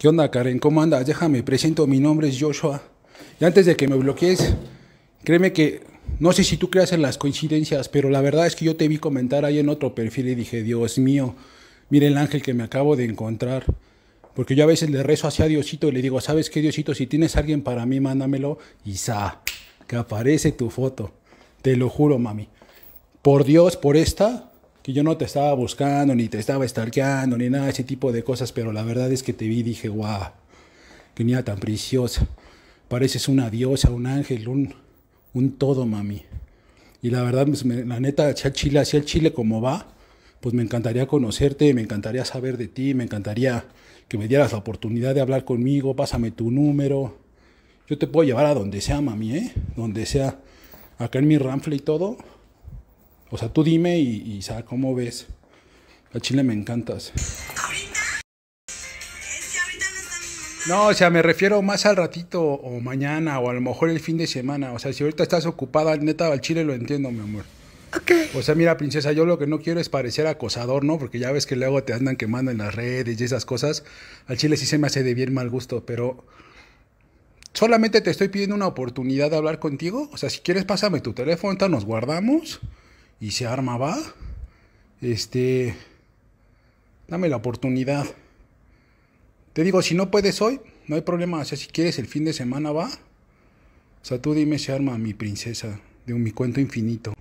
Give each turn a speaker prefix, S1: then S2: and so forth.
S1: ¿Qué onda, Karen? ¿Cómo andas? Déjame, presento, mi nombre es Joshua. Y antes de que me bloquees, créeme que no sé si tú creas en las coincidencias, pero la verdad es que yo te vi comentar ahí en otro perfil y dije, Dios mío, mire el ángel que me acabo de encontrar. Porque yo a veces le rezo hacia Diosito y le digo, ¿sabes qué, Diosito? Si tienes alguien para mí, mándamelo. Y sa, que aparece tu foto. Te lo juro, mami. Por Dios, por esta, que yo no te estaba buscando, ni te estaba stalkeando, ni nada de ese tipo de cosas, pero la verdad es que te vi y dije, wow, qué niña tan preciosa, pareces una diosa, un ángel, un, un todo, mami. Y la verdad, pues, la neta, hacia el Chile, hacia el Chile como va, pues me encantaría conocerte, me encantaría saber de ti, me encantaría que me dieras la oportunidad de hablar conmigo, pásame tu número. Yo te puedo llevar a donde sea, mami, ¿eh? Donde sea, acá en mi ranfle y todo, o sea, tú dime y, ¿sabes ¿cómo ves? Al Chile me encantas. No, o sea, me refiero más al ratito o mañana o a lo mejor el fin de semana. O sea, si ahorita estás ocupada, neta, al chile lo entiendo, mi amor. Okay. O sea, mira, princesa, yo lo que no quiero es parecer acosador, ¿no? Porque ya ves que luego te andan quemando en las redes y esas cosas. Al chile sí se me hace de bien mal gusto, pero solamente te estoy pidiendo una oportunidad de hablar contigo. O sea, si quieres, pásame tu teléfono, nos guardamos y se arma, va. Este, dame la oportunidad. Te digo, si no puedes hoy, no hay problema. O sea, si quieres el fin de semana, va. O sea, tú dime, se arma mi princesa de un, mi cuento infinito.